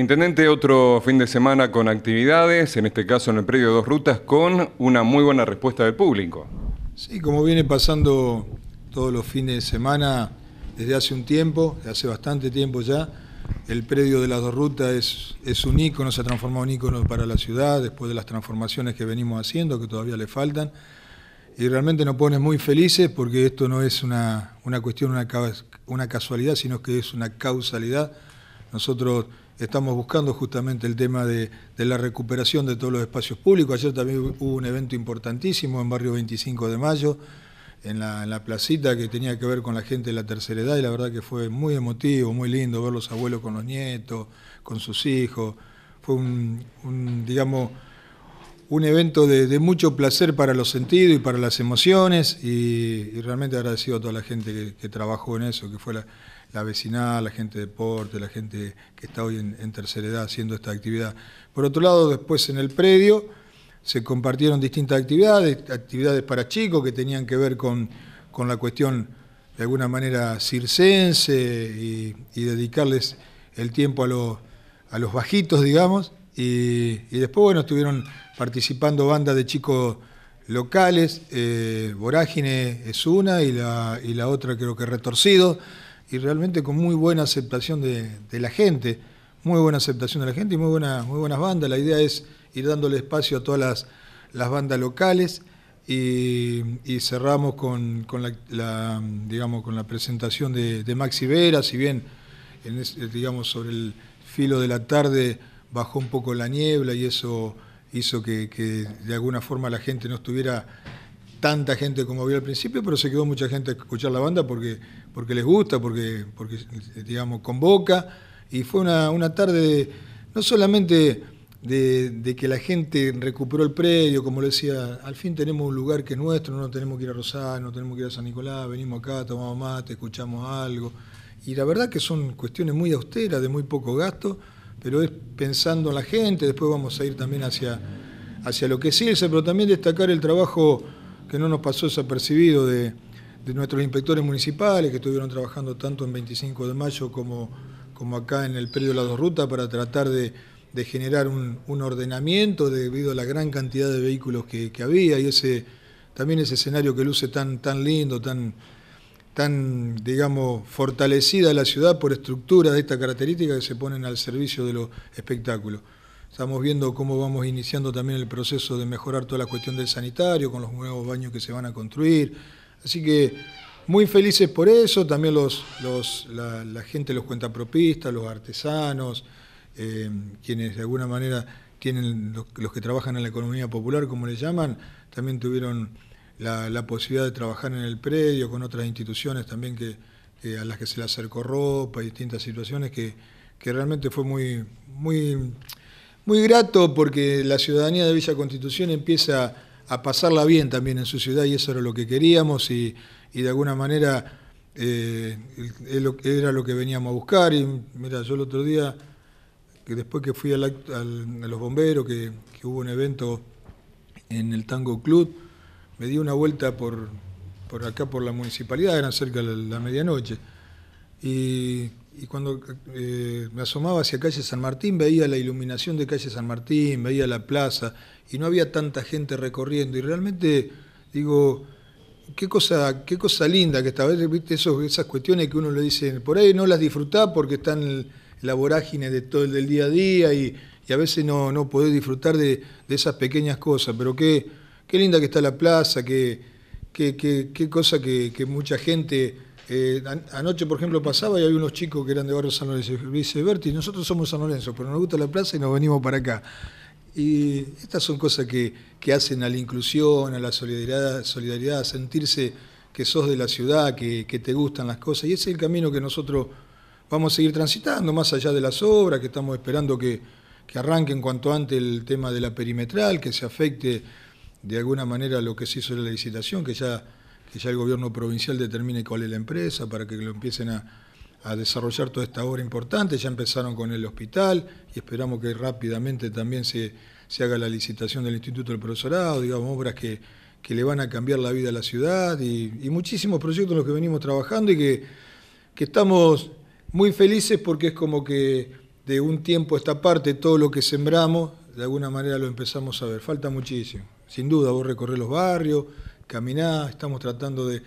Intendente, otro fin de semana con actividades, en este caso en el predio de Dos Rutas, con una muy buena respuesta del público. Sí, como viene pasando todos los fines de semana desde hace un tiempo, hace bastante tiempo ya, el predio de las Dos Rutas es, un ícono, se ha transformado en ícono para la ciudad, después de las transformaciones que venimos haciendo, que todavía le faltan, y realmente nos pone muy felices porque esto no es una, cuestión, una, una casualidad, sino que es una causalidad. Nosotros estamos buscando justamente el tema de, la recuperación de todos los espacios públicos. Ayer también hubo un evento importantísimo en Barrio 25 de Mayo, en la, placita que tenía que ver con la gente de la tercera edad y la verdad que fue muy emotivo, muy lindo ver los abuelos con los nietos, con sus hijos. Fue un, digamos, un evento de, mucho placer para los sentidos y para las emociones y, realmente agradecido a toda la gente que, que trabajó en eso, que fue la la vecina, la gente de deporte, la gente que está hoy en, tercera edad haciendo esta actividad. Por otro lado, después en el predio se compartieron distintas actividades, actividades para chicos que tenían que ver con, la cuestión de alguna manera circense y, dedicarles el tiempo a los, a los bajitos, digamos. Y, después, bueno, estuvieron participando bandas de chicos locales, eh, Vorágine es una y la, y la otra creo que Retorcido y realmente con muy buena aceptación de, la gente, muy buena aceptación de la gente y muy, buenas bandas. La idea es ir dándole espacio a todas las, bandas locales y, cerramos con, la, digamos, con la presentación de, de Maxi Vera, si bien digamos, sobre el filo de la tarde bajó un poco la niebla y eso hizo que, que de alguna forma la gente no estuviera tanta gente como había al principio, pero se quedó mucha gente a escuchar la banda porque porque les gusta, porque, porque digamos, convoca. Y fue una, tarde no solamente de, que la gente recuperó el predio, como le decía, al fin tenemos un lugar que es nuestro, no tenemos que ir a Rosario, no tenemos que ir a San Nicolás, venimos acá, tomamos mate, escuchamos algo. Y la verdad que son cuestiones muy austeras, de muy poco gasto, pero es pensando en la gente, después vamos a ir también hacia, hacia lo que es es, pero también destacar el trabajo que no nos pasó desapercibido de de nuestros inspectores municipales que estuvieron trabajando tanto en 25 de mayo como, acá en el periodo de las dos rutas para tratar de, generar un, ordenamiento debido a la gran cantidad de vehículos que, había y ese también ese escenario que luce tan, tan lindo, tan, tan, digamos, fortalecida la ciudad por estructuras de esta característica que se ponen al servicio de los espectáculos. Estamos viendo cómo vamos iniciando también el proceso de mejorar toda la cuestión del sanitario, con los nuevos baños que se van a construir, Así que muy felices por eso, también los, la, gente, los cuentapropistas, los artesanos, eh, quienes de alguna manera tienen, los, que trabajan en la economía popular, como le llaman, también tuvieron la, posibilidad de trabajar en el predio con otras instituciones también a las que se le acercó ropa, distintas situaciones que, realmente fue muy, muy, muy grato porque la ciudadanía de Villa Constitución empieza a pasarla bien también en su ciudad y eso era lo que queríamos y, de alguna manera eh, era lo que veníamos a buscar. Y mira, yo el otro día, que después que fui a los bomberos, que, hubo un evento en el Tango Club, me di una vuelta por, por acá, por la municipalidad, eran cerca de la, la medianoche. Y y cuando eh, me asomaba hacia calle San Martín veía la iluminación de calle San Martín, veía la plaza y no había tanta gente recorriendo y realmente digo, qué cosa, qué cosa linda que estaba, vez, viste, esas cuestiones que uno le dice, por ahí no las disfrutás porque están en la vorágine de todo el del día a día y, a veces no, no podés disfrutar de, esas pequeñas cosas, pero qué, qué linda que está la plaza, qué, qué, cosa que, que mucha gente eh, anoche, por ejemplo, pasaba y había unos chicos que eran de Barrio San Lorenzo. Y dice, Berti, nosotros somos San Lorenzo, pero nos gusta la plaza y nos venimos para acá. Y estas son cosas que, hacen a la inclusión, a la solidaridad, a sentirse que sos de la ciudad, que, te gustan las cosas. Y ese es el camino que nosotros vamos a seguir transitando, más allá de las obras, que estamos esperando que, que arranquen cuanto antes el tema de la perimetral, que se afecte de alguna manera lo que se hizo en la licitación, que ya que ya el gobierno provincial determine cuál es la empresa para que lo empiecen a, desarrollar toda esta obra importante. Ya empezaron con el hospital y esperamos que rápidamente también se, haga la licitación del Instituto del Profesorado, digamos, obras que, que le van a cambiar la vida a la ciudad y, muchísimos proyectos en los que venimos trabajando y que, estamos muy felices porque es como que de un tiempo a esta parte todo lo que sembramos, de alguna manera lo empezamos a ver. Falta muchísimo. Sin duda, vos recorrer los barrios, caminada, estamos tratando de,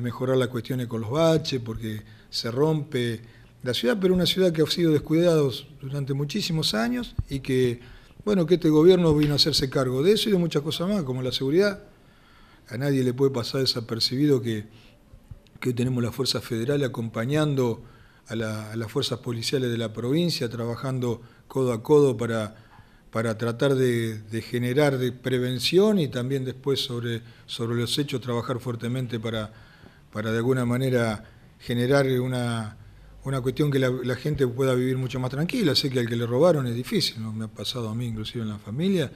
mejorar las cuestiones con los baches, porque se rompe la ciudad, pero una ciudad que ha sido descuidada durante muchísimos años y que, bueno, que este gobierno vino a hacerse cargo de eso y de muchas cosas más, como la seguridad. A nadie le puede pasar desapercibido que, hoy tenemos la Fuerza Federal acompañando a las fuerzas policiales de la provincia, trabajando codo a codo para para tratar de, generar de prevención y también después sobre, sobre los hechos trabajar fuertemente para, para de alguna manera generar una, cuestión que la, gente pueda vivir mucho más tranquila. Sé que al que le robaron es difícil, me ha pasado a mí inclusive en la familia,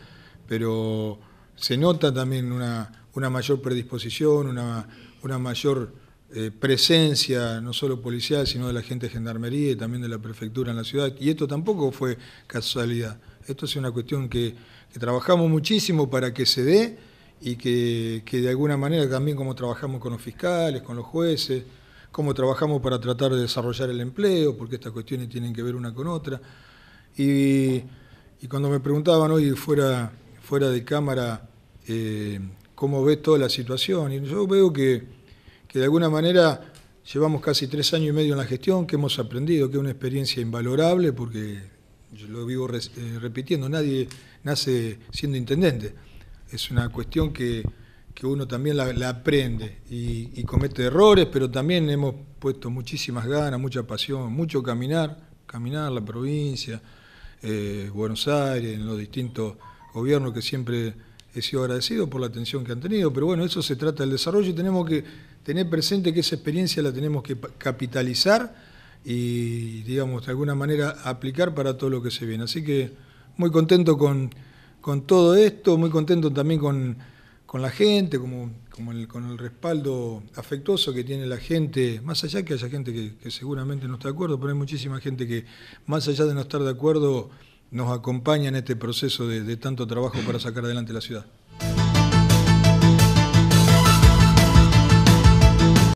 pero se nota también una, una mayor predisposición, una, una mayor eh, presencia, no solo policial, sino de la gente de gendarmería y también de la prefectura en la ciudad. Y esto tampoco fue casualidad. Esto es una cuestión que, trabajamos muchísimo para que se dé y que, de alguna manera también como trabajamos con los fiscales, con los jueces, cómo trabajamos para tratar de desarrollar el empleo, porque estas cuestiones tienen que ver una con otra. Y, cuando me preguntaban hoy fuera, fuera de cámara eh, cómo ves toda la situación, yo veo que que de alguna manera llevamos casi tres años y medio en la gestión, que hemos aprendido, que es una experiencia invalorable, porque yo lo vivo eh, repitiendo, nadie nace siendo intendente. Es una cuestión que, uno también la, aprende y, comete errores, pero también hemos puesto muchísimas ganas, mucha pasión, mucho caminar, caminar la provincia, eh, Buenos Aires, en los distintos gobiernos que siempre he sido agradecido por la atención que han tenido, pero bueno, eso se trata del desarrollo y tenemos que tener presente que esa experiencia la tenemos que capitalizar y, digamos, de alguna manera aplicar para todo lo que se viene. Así que muy contento con, todo esto, muy contento también con, la gente, como, como con el respaldo afectuoso que tiene la gente, más allá que haya gente que, seguramente no está de acuerdo, pero hay muchísima gente que, más allá de no estar de acuerdo, nos acompaña en este proceso de tanto trabajo para sacar adelante la ciudad.